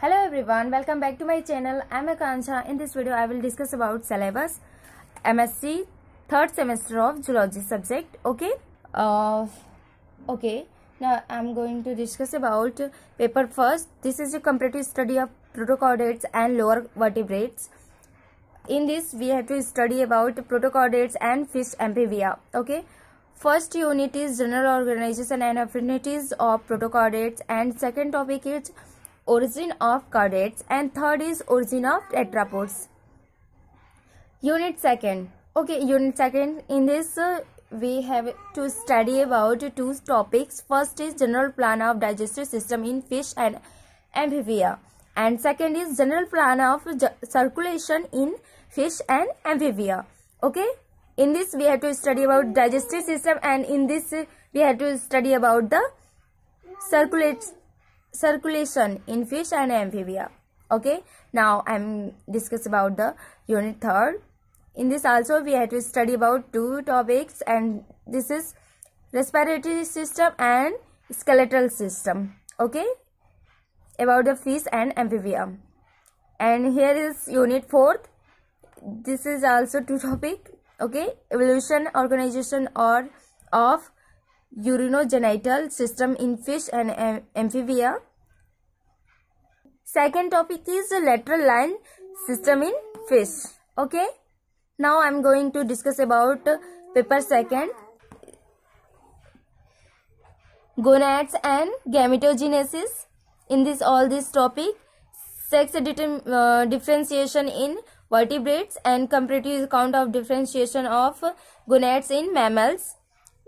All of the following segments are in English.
hello everyone welcome back to my channel i'm akansha in this video i will discuss about syllabus msc third semester of zoology subject okay uh, okay now i'm going to discuss about paper first this is a comparative study of protocordates and lower vertebrates in this we have to study about protocordates and fish amphibia okay First unit is general organization and affinities of protocordates and second topic is origin of chordates and third is origin of tetrapods. Unit 2nd. Okay, unit 2nd. In this uh, we have to study about two topics. First is general plan of digestive system in fish and amphibia and second is general plan of circulation in fish and amphibia. Okay. In this we have to study about digestive system and in this we have to study about the circulates circulation in fish and amphibia okay now i'm discuss about the unit third in this also we had to study about two topics and this is respiratory system and skeletal system okay about the fish and amphibia and here is unit fourth this is also two topic okay evolution organization or of urinogenital system in fish and amphibia. Second topic is lateral line system in fish. Okay. Now I am going to discuss about paper second. Gonads and gametogenesis. In this all this topic, sex uh, differentiation in vertebrates and comparative count of differentiation of gonads in mammals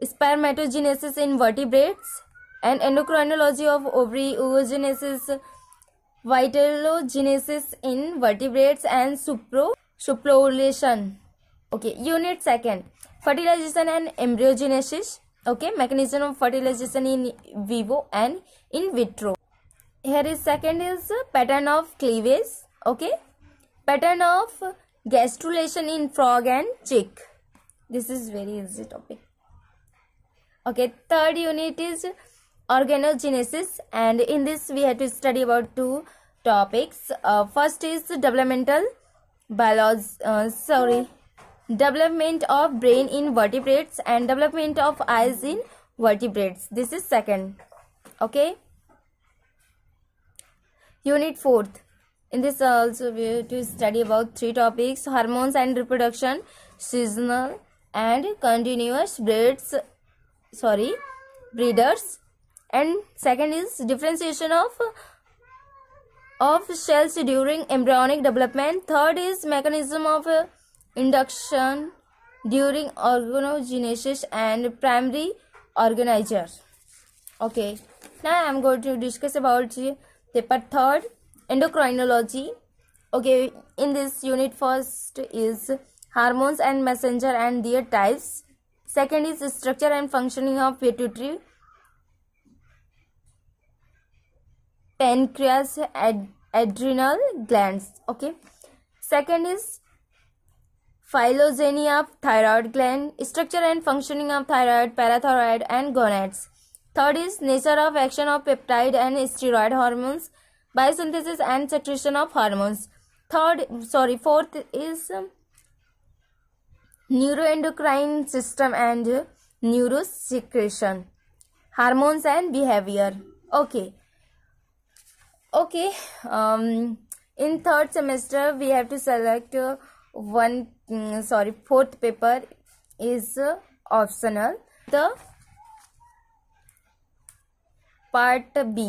spermatogenesis in vertebrates, and endocrinology of ovary oogenesis, vitellogenesis in vertebrates, and supro suprolation. Okay, unit second, fertilization and embryogenesis. Okay, mechanism of fertilization in vivo and in vitro. Here is second is pattern of cleavage. Okay, pattern of gastrulation in frog and chick. This is very easy topic okay third unit is organogenesis and in this we have to study about two topics uh, first is developmental biology uh, sorry development of brain in vertebrates and development of eyes in vertebrates this is second okay unit fourth in this also we have to study about three topics hormones and reproduction seasonal and continuous breeds sorry breeders and second is differentiation of of shells during embryonic development third is mechanism of induction during organogenesis and primary organizer okay now i'm going to discuss about the third endocrinology okay in this unit first is hormones and messenger and their types Second is structure and functioning of pituitary, pancreas, ad adrenal glands. Okay. Second is phylogeny of thyroid gland, structure and functioning of thyroid, parathyroid and gonads. Third is nature of action of peptide and steroid hormones, biosynthesis and secretion of hormones. Third, sorry, fourth is um, neuroendocrine system and neurosecretion hormones and behavior okay okay um in third semester we have to select uh, one um, sorry fourth paper is uh, optional the part b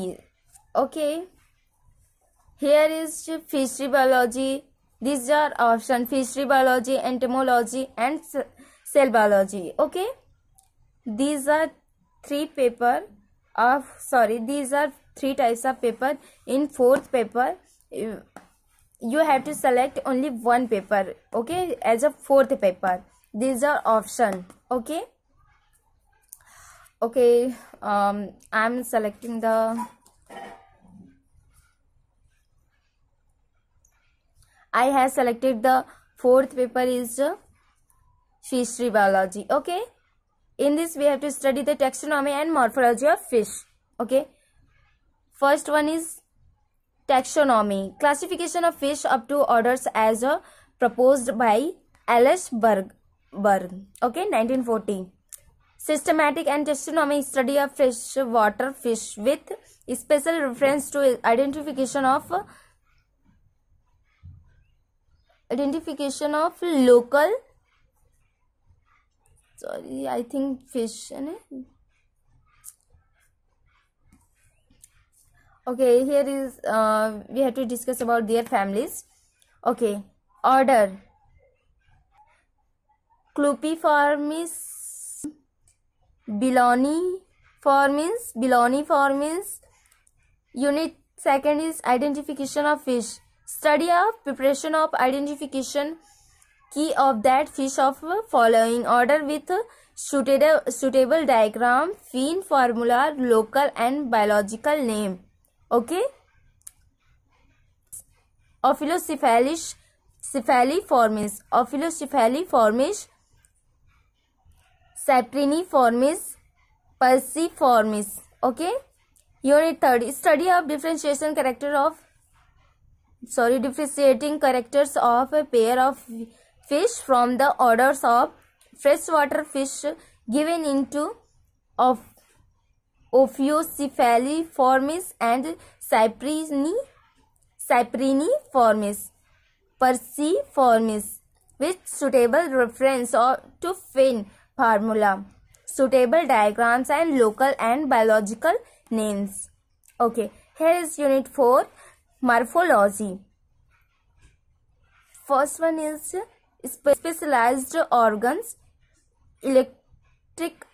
okay here is fishery biology these are option fishery biology, entomology and cell biology. Okay. These are three paper of sorry these are three types of paper. In fourth paper you have to select only one paper. Okay. As a fourth paper. These are option. Okay. Okay. Um, I'm selecting the I have selected the fourth paper is fishery biology. Okay. In this we have to study the taxonomy and morphology of fish. Okay. First one is taxonomy. Classification of fish up to orders as uh, proposed by Alice Berg. Berg. Okay. 1940. Systematic and taxonomic study of freshwater fish with special reference to identification of uh, identification of local sorry i think fish okay here is uh, we have to discuss about their families okay order clupiformis beloniformis beloniformis unit second is identification of fish study of preparation of identification key of that fish of following order with suitable diagram fin formula local and biological name okay ophiocephalus cephaliformes ophiocephaliformes cypriniformes perciformes okay unit third study of differentiation character of sorry differentiating characters of a pair of fish from the orders of freshwater fish given into of formis and Cyprini, Cypriniformes, Perciformes with suitable reference or to fin formula, suitable diagrams and local and biological names. Okay, here is unit 4 morphology first one is specialized organs electric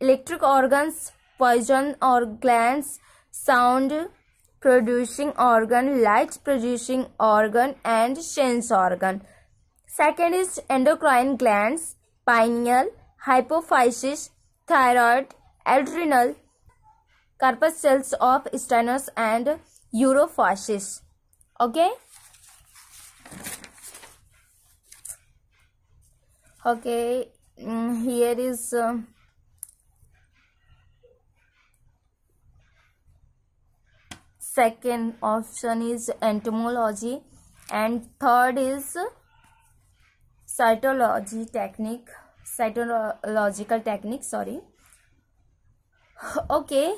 electric organs poison or glands sound producing organ light producing organ and sense organ second is endocrine glands pineal hypophysis thyroid adrenal corpuscles cells of sternus and Eurofascists. Okay? Okay, mm, here is. Uh, second option is entomology and third is cytology technique cytological technique sorry okay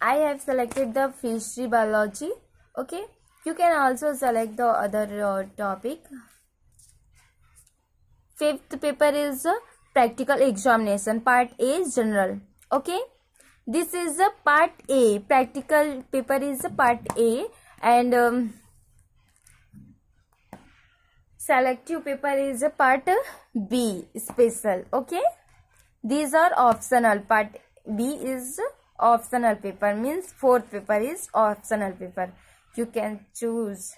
I have selected the fishery biology okay you can also select the other uh, topic fifth paper is uh, practical examination part A general okay this is the uh, part A practical paper is uh, part A and um, selective paper is a uh, part B special okay these are optional part B is optional paper means fourth paper is optional paper you can choose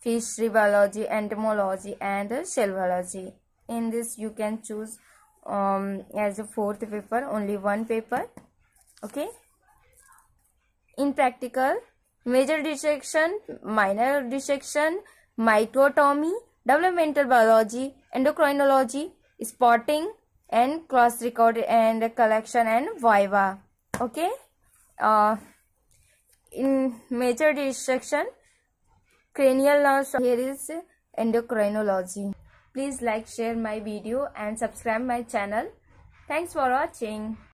fishery biology entomology and shell biology in this you can choose um, as a fourth paper only one paper okay in practical major dissection minor dissection mitotomy developmental biology endocrinology spotting and cross record and collection and viva okay uh, in major destruction, cranial loss. here is endocrinology please like share my video and subscribe my channel thanks for watching